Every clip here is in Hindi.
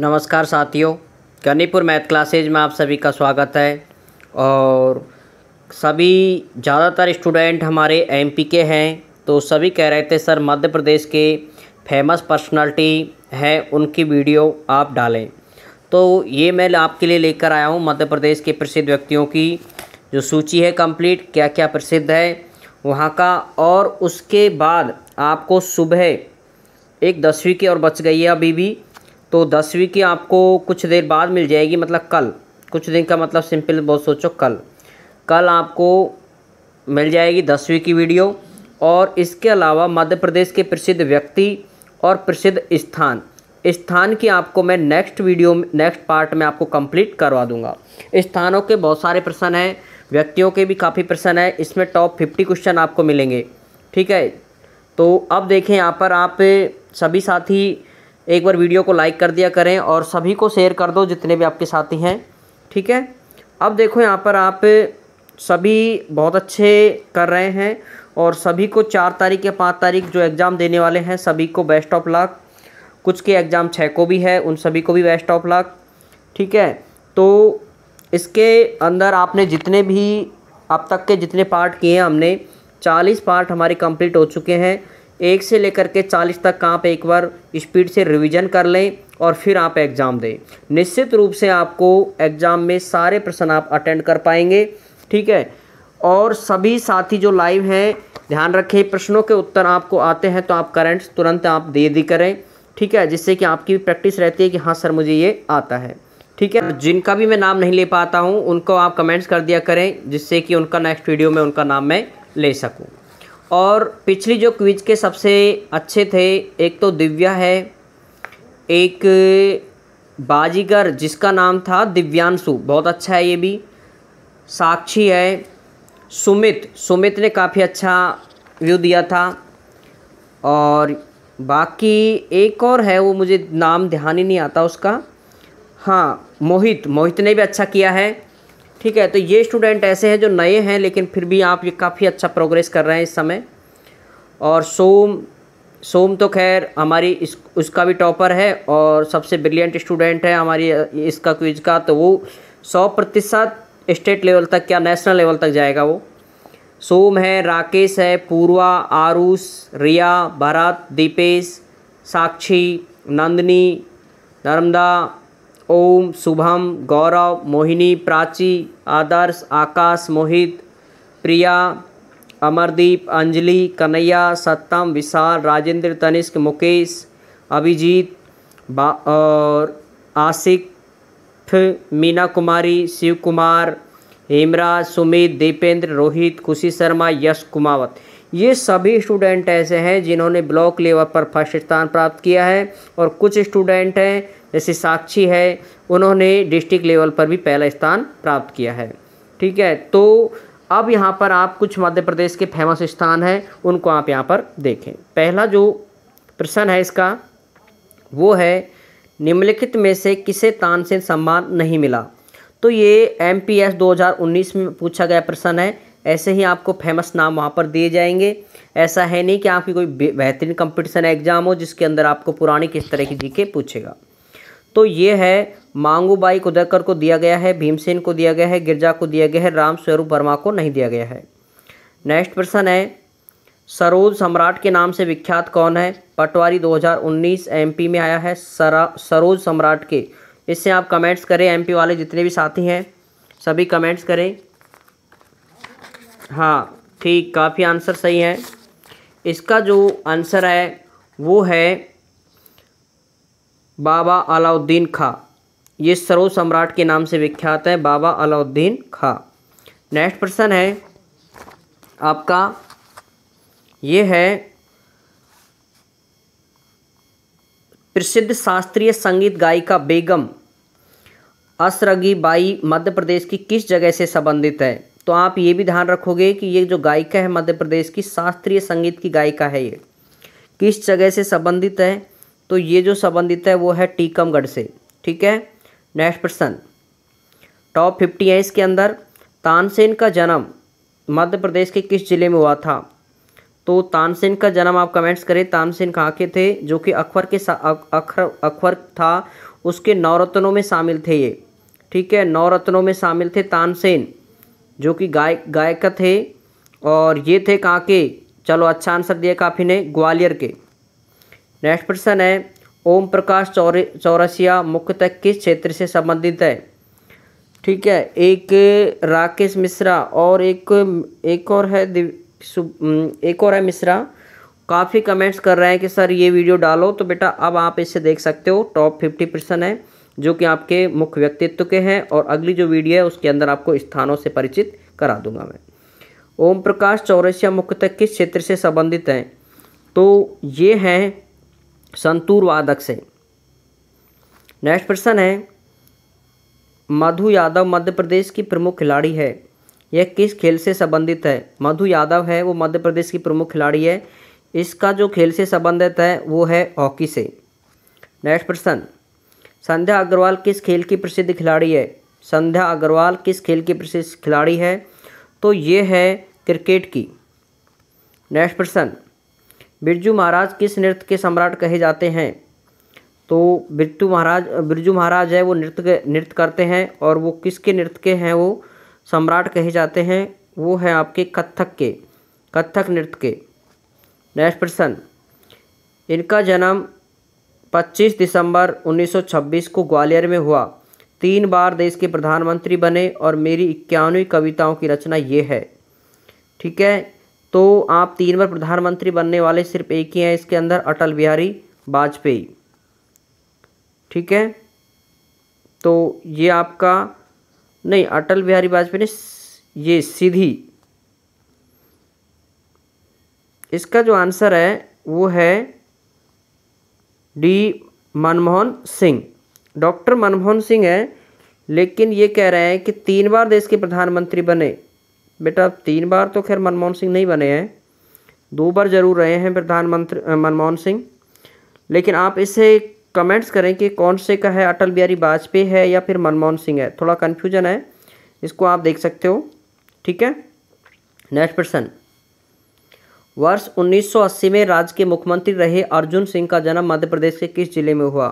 नमस्कार साथियों गनीपुर मैथ क्लासेज में आप सभी का स्वागत है और सभी ज़्यादातर स्टूडेंट हमारे एमपी के हैं तो सभी कह रहे थे सर मध्य प्रदेश के फेमस पर्सनालिटी हैं उनकी वीडियो आप डालें तो ये मैं आपके लिए लेकर आया हूँ मध्य प्रदेश के प्रसिद्ध व्यक्तियों की जो सूची है कंप्लीट क्या क्या प्रसिद्ध है वहाँ का और उसके बाद आपको सुबह एक दसवीं की और बच गई है अभी भी तो दसवीं की आपको कुछ देर बाद मिल जाएगी मतलब कल कुछ दिन का मतलब सिंपल बहुत सोचो कल कल आपको मिल जाएगी दसवीं की वीडियो और इसके अलावा मध्य प्रदेश के प्रसिद्ध व्यक्ति और प्रसिद्ध स्थान स्थान की आपको मैं नेक्स्ट वीडियो नेक्स्ट पार्ट में आपको कंप्लीट करवा दूंगा स्थानों के बहुत सारे प्रश्न हैं व्यक्तियों के भी काफ़ी प्रश्न हैं इसमें टॉप फिफ्टी क्वेश्चन आपको मिलेंगे ठीक है तो अब देखें यहाँ पर आप सभी साथी एक बार वीडियो को लाइक कर दिया करें और सभी को शेयर कर दो जितने भी आपके साथी हैं ठीक है अब देखो यहाँ पर आप सभी बहुत अच्छे कर रहे हैं और सभी को चार तारीख या पाँच तारीख जो एग्ज़ाम देने वाले हैं सभी को बेस्ट ऑफ लक कुछ के एग्ज़ाम छः को भी है उन सभी को भी बेस्ट ऑफ लक ठीक है तो इसके अंदर आपने जितने भी अब तक के जितने पार्ट किए हैं हमने चालीस पार्ट हमारे कंप्लीट हो चुके हैं एक से लेकर के चालीस तक आप एक बार स्पीड से रिवीजन कर लें और फिर आप एग्ज़ाम दें निश्चित रूप से आपको एग्ज़ाम में सारे प्रश्न आप अटेंड कर पाएंगे ठीक है और सभी साथी जो लाइव हैं ध्यान रखें प्रश्नों के उत्तर आपको आते हैं तो आप करंट तुरंत आप दे दी करें ठीक है जिससे कि आपकी प्रैक्टिस रहती है कि हाँ सर मुझे ये आता है ठीक है जिनका भी मैं नाम नहीं ले पाता हूँ उनको आप कमेंट्स कर दिया करें जिससे कि उनका नेक्स्ट वीडियो में उनका नाम मैं ले सकूँ और पिछली जो क्विज के सबसे अच्छे थे एक तो दिव्या है एक बाजीगर जिसका नाम था दिव्यांशु बहुत अच्छा है ये भी साक्षी है सुमित सुमित ने काफ़ी अच्छा व्यू दिया था और बाकी एक और है वो मुझे नाम ध्यान ही नहीं आता उसका हाँ मोहित मोहित ने भी अच्छा किया है ठीक है तो ये स्टूडेंट ऐसे हैं जो नए हैं लेकिन फिर भी आप ये काफ़ी अच्छा प्रोग्रेस कर रहे हैं इस समय और सोम सोम तो खैर हमारी इस उसका भी टॉपर है और सबसे ब्रिलियंट स्टूडेंट है हमारी इसका क्विज का तो वो सौ प्रतिशत स्टेट लेवल तक या नेशनल लेवल तक जाएगा वो सोम है राकेश है पूर्वा आरुष रिया भरत दीपेश साक्षी नंदनी नर्मदा ओम शुभम गौरव मोहिनी प्राची आदर्श आकाश मोहित प्रिया अमरदीप अंजलि कन्हैया सत्तम विशाल राजेंद्र तनिष्क मुकेश अभिजीत और आशिक मीना कुमारी शिव कुमार हेमराज सुमित दीपेंद्र रोहित खुशी शर्मा यश कुमावत ये सभी स्टूडेंट ऐसे हैं जिन्होंने ब्लॉक लेवल पर फर्स्ट स्थान प्राप्त किया है और कुछ स्टूडेंट हैं जैसे साक्षी है उन्होंने डिस्ट्रिक्ट लेवल पर भी पहला स्थान प्राप्त किया है ठीक है तो अब यहाँ पर आप कुछ मध्य प्रदेश के फेमस स्थान हैं उनको आप यहाँ पर देखें पहला जो प्रश्न है इसका वो है निम्नलिखित में से किसे तानसेन सम्मान नहीं मिला तो ये एम पी एस दो हज़ार उन्नीस में पूछा गया प्रश्न है ऐसे ही आपको फेमस नाम वहाँ पर दिए जाएंगे ऐसा है नहीं कि आपकी कोई बेहतरीन कंपटीशन एग्ज़ाम हो जिसके अंदर आपको पुरानी किस तरह की जीके पूछेगा तो ये है मांगूबाई कुदरकर को दिया गया है भीमसेन को दिया गया है गिरजा को दिया गया है राम स्वरूप वर्मा को नहीं दिया गया है नेक्स्ट प्रश्न है सरोज सम्राट के नाम से विख्यात कौन है पटवारी 2019 एमपी में आया है सरा सरोज सम्राट के इससे आप कमेंट्स करें एमपी वाले जितने भी साथी हैं सभी कमेंट्स करें हाँ ठीक काफ़ी आंसर सही है इसका जो आंसर है वो है बाबा अलाउद्दीन खां ये सरो सम्राट के नाम से विख्यात है बाबा अलाउद्दीन खा नेक्स्ट प्रश्न है आपका ये है प्रसिद्ध शास्त्रीय संगीत गायिका बेगम असरगी बाई मध्य प्रदेश की किस जगह से संबंधित है तो आप ये भी ध्यान रखोगे कि ये जो गायिका है मध्य प्रदेश की शास्त्रीय संगीत की गायिका है ये किस जगह से संबंधित है तो ये जो संबंधित है वो है टीकमगढ़ से ठीक है नेक्स्ट प्रश्न टॉप फिफ्टी है इसके अंदर तानसेन का जन्म मध्य प्रदेश के किस जिले में हुआ था तो तानसेन का जन्म आप कमेंट्स करें तानसेन कहाँ के थे जो कि अकबर के अखर अकबर था उसके नवरत्नों में शामिल थे ये ठीक है नवरत्नों में शामिल थे तानसेन जो कि गायक गायक थे और ये थे कहाँ के चलो अच्छा आंसर दिया काफ़ी ने ग्वालियर के नेक्स्ट प्रश्न है ओम प्रकाश चौरे चौरसिया मुख्यतः किस क्षेत्र से संबंधित है ठीक है एक राकेश मिश्रा और एक एक और है एक और है मिश्रा काफ़ी कमेंट्स कर रहे हैं कि सर ये वीडियो डालो तो बेटा अब आप इसे देख सकते हो टॉप फिफ्टी परसेंट है जो कि आपके मुख्य व्यक्तित्व के हैं और अगली जो वीडियो है उसके अंदर आपको स्थानों से परिचित करा दूंगा मैं ओम प्रकाश चौरसिया मुख्यतः किस क्षेत्र से संबंधित हैं तो ये हैं संतूर वादक से नेक्स्ट प्रश्न है मधु यादव मध्य प्रदेश की प्रमुख खिलाड़ी है यह किस खेल से संबंधित है मधु यादव है वो मध्य प्रदेश की प्रमुख खिलाड़ी है इसका जो खेल से संबंधित है वो है हॉकी से नेक्स्ट प्रश्न संध्या अग्रवाल किस खेल की प्रसिद्ध खिलाड़ी है संध्या अग्रवाल किस खेल की प्रसिद्ध खिलाड़ी है तो ये है क्रिकेट की नेक्स्ट प्रश्न बिरजू महाराज किस नृत्य के सम्राट कहे जाते हैं तो बिरजू महाराज बिरजू महाराज है वो नृत्य नृत्य करते हैं और वो किसके नृत्य के हैं वो सम्राट कहे जाते हैं वो है आपके कथक के कथक नृत्य के नेक्स्ट प्रश्न इनका जन्म 25 दिसंबर 1926 को ग्वालियर में हुआ तीन बार देश के प्रधानमंत्री बने और मेरी इक्यानवी कविताओं की रचना ये है ठीक है तो आप तीन बार प्रधानमंत्री बनने वाले सिर्फ एक ही हैं इसके अंदर अटल बिहारी वाजपेयी ठीक है तो ये आपका नहीं अटल बिहारी वाजपेयी ने ये सीधी इसका जो आंसर है वो है डी मनमोहन सिंह डॉक्टर मनमोहन सिंह है लेकिन ये कह रहे हैं कि तीन बार देश के प्रधानमंत्री बने बेटा तीन बार तो खैर मनमोहन सिंह नहीं बने हैं दो बार ज़रूर रहे हैं प्रधानमंत्री मनमोहन सिंह लेकिन आप इसे कमेंट्स करें कि कौन से का है अटल बिहारी वाजपेयी है या फिर मनमोहन सिंह है थोड़ा कन्फ्यूजन है इसको आप देख सकते हो ठीक है नेक्स्ट प्रश्न वर्ष 1980 में राज्य के मुख्यमंत्री रहे अर्जुन सिंह का जन्म मध्य प्रदेश के किस जिले में हुआ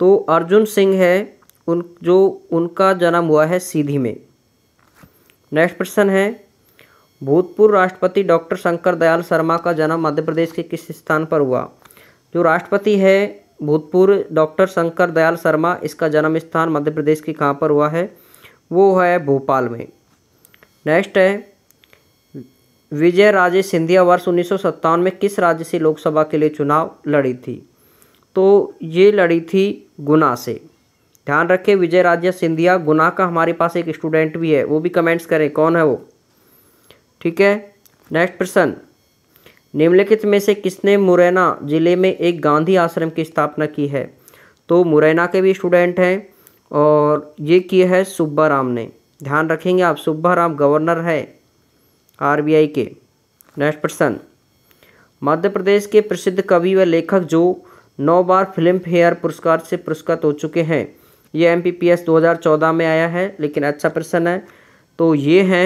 तो अर्जुन सिंह है उन जो उनका जन्म हुआ है सीधी में नेक्स्ट प्रश्न है भूतपूर्व राष्ट्रपति डॉक्टर शंकर दयाल शर्मा का जन्म मध्य प्रदेश के किस स्थान पर हुआ जो राष्ट्रपति है भूतपूर्व डॉक्टर शंकर दयाल शर्मा इसका जन्म स्थान मध्य प्रदेश के कहाँ पर हुआ है वो है भोपाल में नेक्स्ट है विजय राजे सिंधिया वर्ष उन्नीस में किस राज्य से लोकसभा के लिए चुनाव लड़ी थी तो ये लड़ी थी गुना से ध्यान रखें विजय राज्य सिंधिया गुना का हमारे पास एक स्टूडेंट भी है वो भी कमेंट्स करें कौन है वो ठीक है नेक्स्ट प्रश्न निम्नलिखित में से किसने मुरैना ज़िले में एक गांधी आश्रम की स्थापना की है तो मुरैना के भी स्टूडेंट हैं और ये किया है सुब्बा राम ने ध्यान रखेंगे आप सुब्बा राम गवर्नर है आरबीआई के नेक्स्ट प्रश्न मध्य प्रदेश के प्रसिद्ध कवि व लेखक जो नौ बार फिल्म फेयर पुरस्कार से पुरस्कृत हो चुके हैं ये एम पी पी एस दो हज़ार चौदह में आया है लेकिन अच्छा प्रश्न है तो ये हैं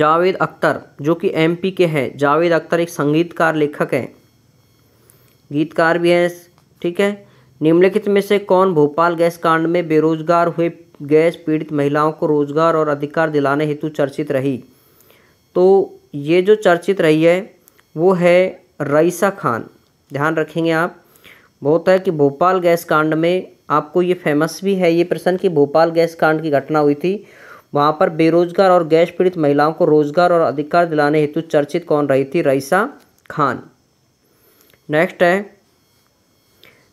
जावेद अख्तर जो कि पी के हैं जावेद अख्तर एक संगीतकार लेखक हैं गीतकार भी हैं ठीक है निम्नलिखित में से कौन भोपाल गैस कांड में बेरोजगार हुए गैस पीड़ित महिलाओं को रोजगार और अधिकार दिलाने हेतु चर्चित रही तो ये जो चर्चित रही है वो है रईसा खान ध्यान रखेंगे आप वो है कि भोपाल गैस कांड में आपको ये फेमस भी है ये प्रश्न कि भोपाल गैस कांड की घटना हुई थी वहाँ पर बेरोजगार और गैस पीड़ित महिलाओं को रोजगार और अधिकार दिलाने हेतु चर्चित कौन रही थी रईसा खान नेक्स्ट है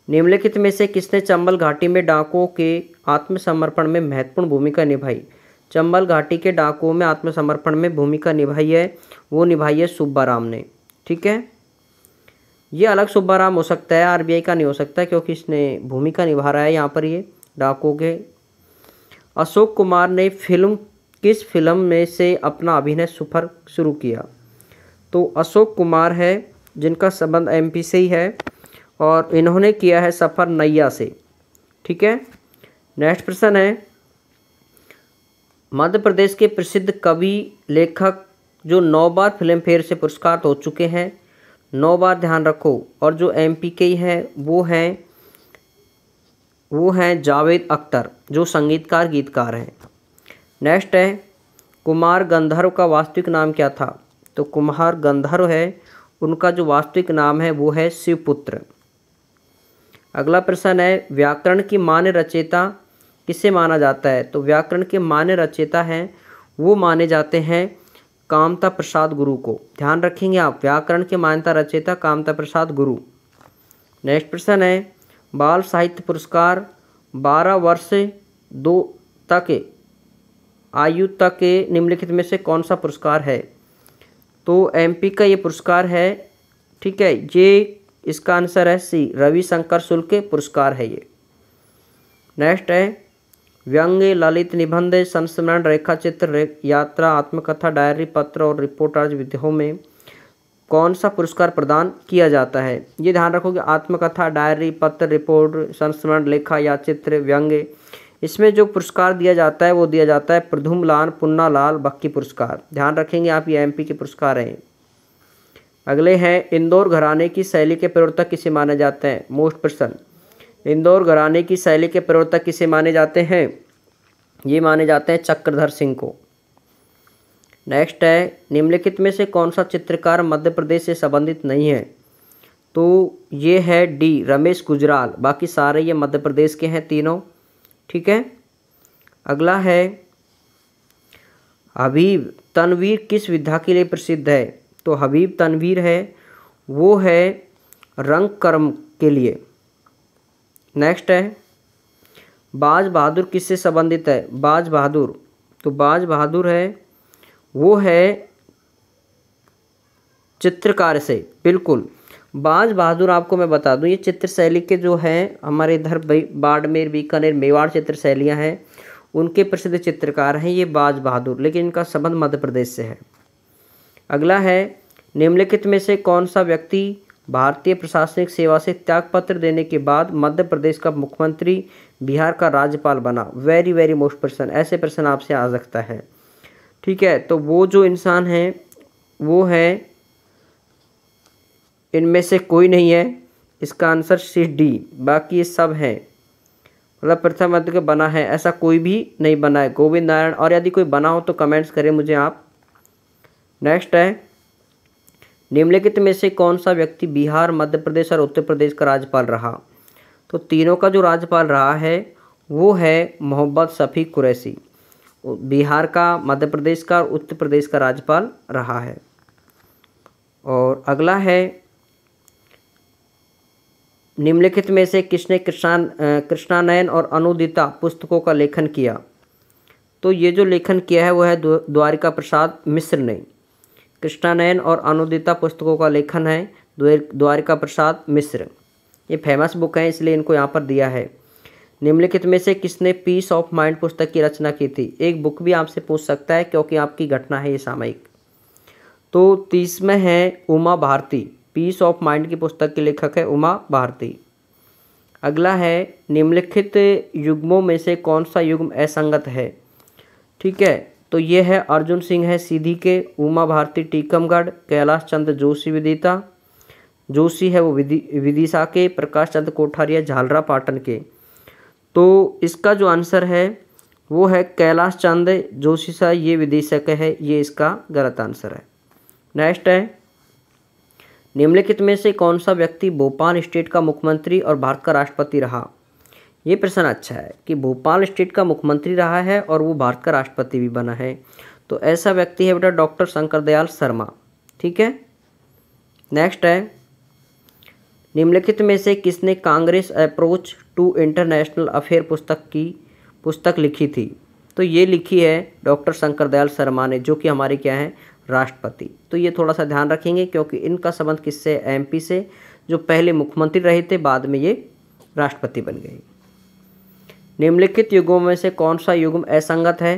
निम्नलिखित में से किसने चंबल घाटी में डाकुओं के आत्मसमर्पण में महत्वपूर्ण भूमिका निभाई चंबल घाटी के डाकुओं में आत्मसमर्पण में भूमिका निभाई है वो निभाई है सुब्बाराम ने ठीक है ये अलग शुभाराम हो सकता है आरबीआई का नहीं हो सकता क्योंकि इसने भूमिका निभा रहा है यहाँ पर ये डाकों के अशोक कुमार ने फिल्म किस फिल्म में से अपना अभिनय सफर शुरू किया तो अशोक कुमार है जिनका संबंध एमपी से ही है और इन्होंने किया है सफ़र नैया से ठीक है नेक्स्ट प्रश्न है मध्य प्रदेश के प्रसिद्ध कवि लेखक जो नौ बार फिल्म फेयर से पुरस्कार हो चुके हैं नौ बार ध्यान रखो और जो एम पी के हैं वो हैं वो हैं जावेद अख्तर जो संगीतकार गीतकार हैं नेक्स्ट है कुमार गंधर्व का वास्तविक नाम क्या था तो कुमार गंधर्व है उनका जो वास्तविक नाम है वो है शिवपुत्र अगला प्रश्न है व्याकरण की मान्य रचयिता किसे माना जाता है तो व्याकरण के मान्य रचयिता हैं वो माने जाते हैं कामता प्रसाद गुरु को ध्यान रखेंगे आप व्याकरण के मान्यता रचयिता कामता प्रसाद गुरु नेक्स्ट प्रश्न है बाल साहित्य पुरस्कार बारह वर्ष दो तक आयु तक के निम्नलिखित में से कौन सा पुरस्कार है तो एमपी का ये पुरस्कार है ठीक है ये इसका आंसर है सी रविशंकर शुल्क पुरस्कार है ये नेक्स्ट है व्यंग ललित निबंध संस्मरण रेखा चित्र यात्रा आत्मकथा डायरी पत्र और रिपोर्ट आज विधियों में कौन सा पुरस्कार प्रदान किया जाता है ये ध्यान रखो कि आत्मकथा डायरी पत्र रिपोर्ट संस्मरण लेखा या चित्र व्यंग्य इसमें जो पुरस्कार दिया जाता है वो दिया जाता है प्रधुम लाल पुन्ना लाल बक्की पुरस्कार ध्यान रखेंगे आप ये एमपी के पुरस्कार हैं अगले हैं इंदौर घराने की शैली के प्रवर्तक किसे माने जाते हैं मोस्ट पर्सन इंदौर घराने की शैली के प्रवर्तक किसे माने जाते हैं ये माने जाते हैं चक्रधर सिंह को नेक्स्ट है निम्नलिखित में से कौन सा चित्रकार मध्य प्रदेश से संबंधित नहीं है तो ये है डी रमेश गुजराल बाकी सारे ये मध्य प्रदेश के हैं तीनों ठीक है अगला है हबीब तनवीर किस विधा के लिए प्रसिद्ध है तो हबीब तनवीर है वो है रंग कर्म के लिए नेक्स्ट है बाज बहादुर किससे संबंधित है बाज बहादुर तो बाज बहादुर है वो है चित्रकार से बिल्कुल बाज बहादुर आपको मैं बता दूं ये चित्र शैली के जो हैं हमारे इधर बाड़मेर बीकानेर मेवाड़ चित्र शैलियाँ हैं उनके प्रसिद्ध चित्रकार हैं ये बाज बहादुर लेकिन इनका संबंध मध्य प्रदेश से है अगला है निम्नलिखित में से कौन सा व्यक्ति भारतीय प्रशासनिक सेवा से त्यागपत्र देने के बाद मध्य प्रदेश का मुख्यमंत्री बिहार का राज्यपाल बना वेरी वेरी मोस्ट पर्सन ऐसे पर्सन आपसे आ सकता है ठीक है तो वो जो इंसान है वो है इनमें से कोई नहीं है इसका आंसर सी डी बाकी ये सब है मतलब प्रथम मध्य बना है ऐसा कोई भी नहीं बना है गोविंद नारायण और यदि कोई बना हो तो कमेंट्स करें मुझे आप नेक्स्ट है निम्नलिखित में से कौन सा व्यक्ति बिहार मध्य प्रदेश और उत्तर प्रदेश का राज्यपाल रहा तो तीनों का जो राज्यपाल रहा है वो है मोहम्मद शफ़ी कुरैसी बिहार का मध्य प्रदेश का और उत्तर प्रदेश का राज्यपाल रहा है और अगला है निम्नलिखित में से किसने कृष्ण कृष्णानयन और अनुदिता पुस्तकों का लेखन किया तो ये जो लेखन किया है वह है द्वारिका प्रसाद मिश्र ने कृष्णानयन और अनुदिता पुस्तकों का लेखन है द्वारिका प्रसाद मिश्र ये फेमस बुक हैं इसलिए इनको यहाँ पर दिया है निम्नलिखित में से किसने पीस ऑफ माइंड पुस्तक की रचना की थी एक बुक भी आपसे पूछ सकता है क्योंकि आपकी घटना है ये सामयिक तो तीस में है Uma Bharti peace of mind की पुस्तक के लेखक है उमा भारती अगला है निम्नलिखित युग्मों में से कौन सा युग्म असंगत है ठीक है तो ये है अर्जुन सिंह है सीधी के उमा भारती टीकमगढ़ कैलाश चंद्र जोशी विदिता जोशी है वो विदि विदिशा के प्रकाश चंद्र कोठारिया झालरा पाटन के तो इसका जो आंसर है वो है कैलाश चंद जोशी सा ये के है ये इसका गलत आंसर है नेक्स्ट है निम्नलिखित में से कौन सा व्यक्ति भोपाल स्टेट का मुख्यमंत्री और भारत का राष्ट्रपति रहा ये प्रश्न अच्छा है कि भोपाल स्टेट का मुख्यमंत्री रहा है और वो भारत का राष्ट्रपति भी बना है तो ऐसा व्यक्ति है बेटा डॉक्टर शंकर दयाल शर्मा ठीक है नेक्स्ट है निम्नलिखित में से किसने Congress approach to international affair पुस्तक की पुस्तक लिखी थी तो ये लिखी है डॉक्टर शंकर दयाल शर्मा ने जो कि हमारे क्या हैं राष्ट्रपति तो ये थोड़ा सा ध्यान रखेंगे क्योंकि इनका संबंध किससे एमपी से जो पहले मुख्यमंत्री रहे थे बाद में ये राष्ट्रपति बन गए निम्नलिखित युगों में से कौन सा युग असंगत है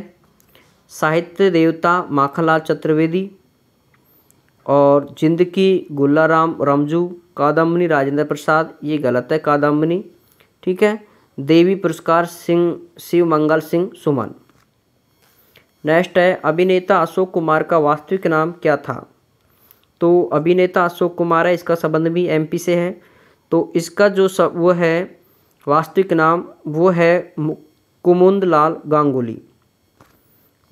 साहित्य देवता माखनलाल चतुर्वेदी और जिंदगी गुल्लाराम रमजू कादम्बनी राजेंद्र प्रसाद ये गलत है कादम्बनी ठीक है देवी पुरस्कार सिंह शिव मंगल सिंह सुमन नेक्स्ट है अभिनेता अशोक कुमार का वास्तविक नाम क्या था तो अभिनेता अशोक कुमार है इसका संबंध भी एमपी से है तो इसका जो सब वो है वास्तविक नाम वो है कुमुंद लाल गांगुली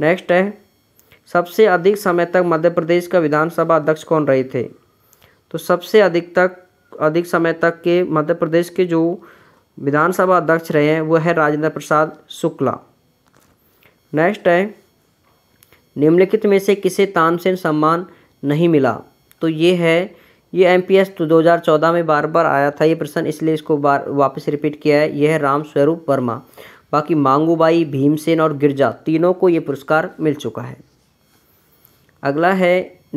नेक्स्ट है सबसे अधिक समय तक मध्य प्रदेश का विधानसभा अध्यक्ष कौन रहे थे तो सबसे अधिक तक अधिक समय तक के मध्य प्रदेश के जो विधानसभा अध्यक्ष रहे हैं वो है राजेंद्र प्रसाद शुक्ला नेक्स्ट है निम्नलिखित में से किसे तानसेन सम्मान नहीं मिला तो ये है ये एम पी एस दो हज़ार चौदह में बार बार आया था ये प्रश्न इसलिए इसको बार वापस रिपीट किया है यह राम स्वरूप वर्मा बाकी मांगूबाई भीमसेन और गिरजा तीनों को ये पुरस्कार मिल चुका है अगला है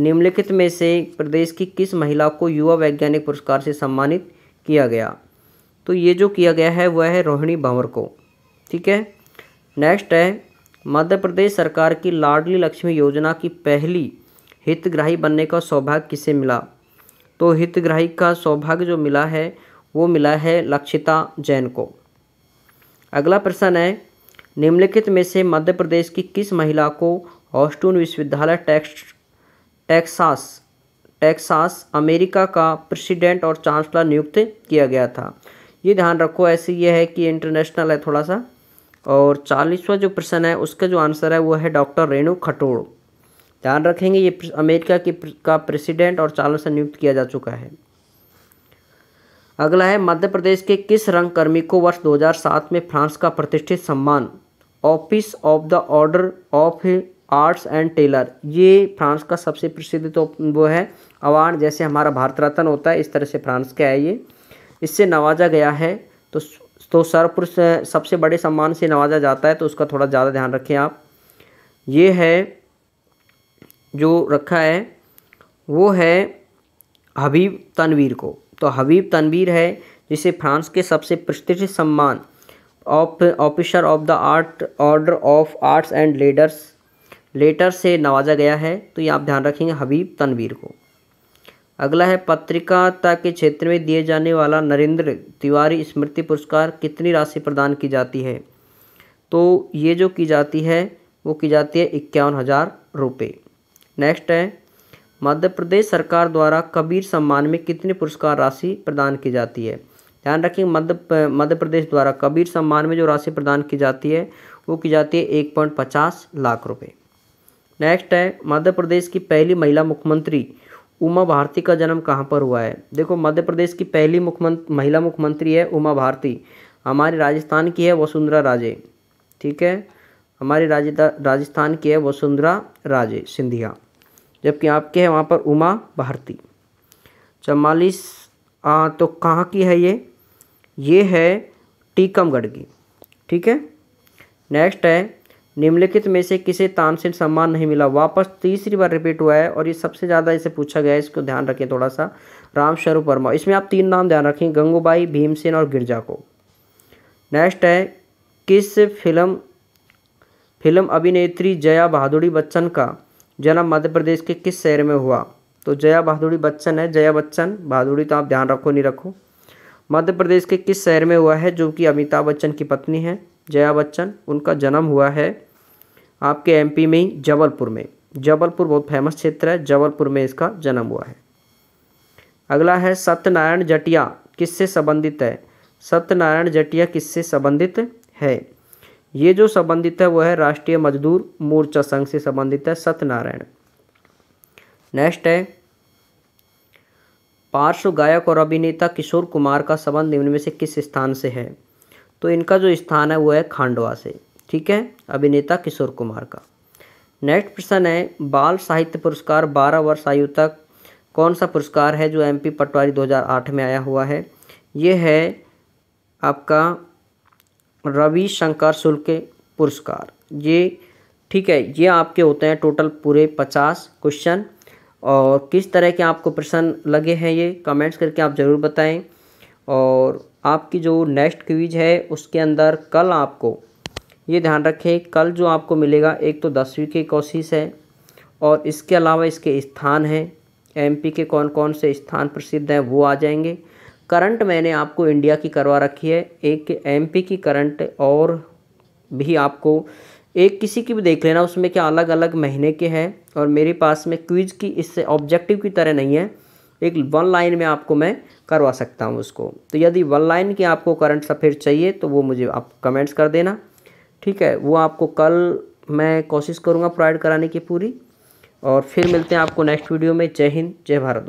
निम्नलिखित में से प्रदेश की किस महिला को युवा वैज्ञानिक पुरस्कार से सम्मानित किया गया तो ये जो किया गया है वह है रोहिणी भंवर को ठीक है नेक्स्ट है मध्य प्रदेश सरकार की लाडली लक्ष्मी योजना की पहली हितग्राही बनने का सौभाग्य किसे मिला तो हितग्राही का सौभाग्य जो मिला है वो मिला है लक्षिता जैन को अगला प्रश्न है निम्नलिखित में से मध्य प्रदेश की किस महिला को ऑस्टून विश्वविद्यालय टैक्स टैक्सास टैक्सास अमेरिका का प्रेसिडेंट और चांसलर नियुक्त किया गया था ये ध्यान रखो ऐसे ये है कि इंटरनेशनल है थोड़ा सा और चालीसवा जो प्रश्न है उसका जो आंसर है वो है डॉक्टर रेणु खटोड़ ध्यान रखेंगे ये अमेरिका के का प्रेसिडेंट और चार्ल्स नियुक्त किया जा चुका है अगला है मध्य प्रदेश के किस रंगकर्मी को वर्ष 2007 में फ्रांस का प्रतिष्ठित सम्मान office of the order of arts and letters ये फ्रांस का सबसे प्रसिद्ध तो वो है अवार्ड जैसे हमारा भारत रत्न होता है इस तरह से फ्रांस का है ये इससे नवाजा गया है तो तो सर्वपुरुष सबसे बड़े सम्मान से नवाजा जाता है तो उसका थोड़ा ज़्यादा ध्यान रखें आप ये है जो रखा है वो है हबीब तनवीर को तो हबीब तनवीर है जिसे फ्रांस के सबसे प्रस्तिष्ठ सम्मान of officer of the art order of arts and letters letter से नवाजा गया है तो ये आप ध्यान रखेंगे हबीब तनवीर को अगला है पत्रिकाता के क्षेत्र में दिए जाने वाला नरेंद्र तिवारी स्मृति पुरस्कार कितनी राशि प्रदान की जाती है तो ये जो की जाती है वो की जाती है इक्यावन हज़ार रुपये नेक्स्ट है मध्य प्रदेश सरकार द्वारा कबीर सम्मान में कितनी पुरस्कार राशि प्रदान की जाती है ध्यान रखें मध्य मध्य प्रदेश द्वारा कबीर सम्मान में जो राशि प्रदान की जाती है वो की जाती है एक पॉइंट पचास लाख रुपए नेक्स्ट है मध्य प्रदेश की पहली महिला मुख्यमंत्री उमा भारती का जन्म कहाँ पर हुआ है देखो मध्य प्रदेश की पहली मुख्यमंत्री महिला मुख्यमंत्री है उमा भारती हमारे राजस्थान की है वसुंधरा राजे ठीक है हमारे राजस्थान की है वसुंधरा राजे सिंधिया जबकि आपके है वहाँ पर उमा भारती चवालीस तो कहाँ की है ये ये है टीकमगढ़ की ठीक है नेक्स्ट है निम्नलिखित में से किसे तानसेन सम्मान नहीं मिला वापस तीसरी बार रिपीट हुआ है और ये सबसे ज़्यादा इसे पूछा गया है इसको ध्यान रखें थोड़ा सा रामस्वरूप वर्मा इसमें आप तीन नाम ध्यान रखें गंगूबाई भीमसेन और गिरजा को नेक्स्ट है किस फिल्म फिल्म अभिनेत्री जया बहादुरी बच्चन का जन्म मध्य प्रदेश के किस शहर में हुआ तो जया भादुड़ी बच्चन है जया बच्चन भादुड़ी तो आप ध्यान रखो नहीं रखो मध्य प्रदेश के किस शहर में हुआ है जो कि अमिताभ बच्चन की पत्नी है जया बच्चन उनका जन्म हुआ है आपके एमपी में ही जबलपुर में जबलपुर बहुत फेमस क्षेत्र है जबलपुर में इसका जन्म हुआ है अगला है सत्यनारायण जटिया किससे संबंधित है सत्यनारायण जटिया किससे संबंधित है ये जो संबंधित है वो है राष्ट्रीय मजदूर मोर्चा संघ से संबंधित है सत्यनारायण नेक्स्ट है पार्श्व गायक और अभिनेता किशोर कुमार का संबंध निम्न में से किस स्थान से है तो इनका जो स्थान है वो है खांडवा से ठीक है अभिनेता किशोर कुमार का नेक्स्ट प्रश्न है बाल साहित्य पुरस्कार 12 वर्ष आयु तक कौन सा पुरस्कार है जो एमपी पटवारी 2008 में आया हुआ है ये है आपका रवि शंकर शुल्क पुरस्कार ये ठीक है ये आपके होते हैं टोटल पूरे पचास क्वेश्चन और किस तरह के आपको प्रश्न लगे हैं ये कमेंट्स करके आप ज़रूर बताएं और आपकी जो नेक्स्ट क्विज है उसके अंदर कल आपको ये ध्यान रखें कल जो आपको मिलेगा एक तो दसवीं की कोशिश है और इसके अलावा इसके स्थान हैं एमपी के कौन कौन से स्थान प्रसिद्ध हैं वो आ जाएंगे करंट मैंने आपको इंडिया की करवा रखी है एक एमपी की करंट और भी आपको एक किसी की भी देख लेना उसमें क्या अलग अलग महीने के हैं और मेरे पास में क्विज की इससे ऑब्जेक्टिव की तरह नहीं है एक वन लाइन में आपको मैं करवा सकता हूँ उसको तो यदि वन लाइन की आपको करंट अफेयर चाहिए तो वो मुझे आप कमेंट्स कर देना ठीक है वो आपको कल मैं कोशिश करूँगा प्रोवाइड कराने की पूरी और फिर मिलते हैं आपको नेक्स्ट वीडियो में जय हिंद जय भारत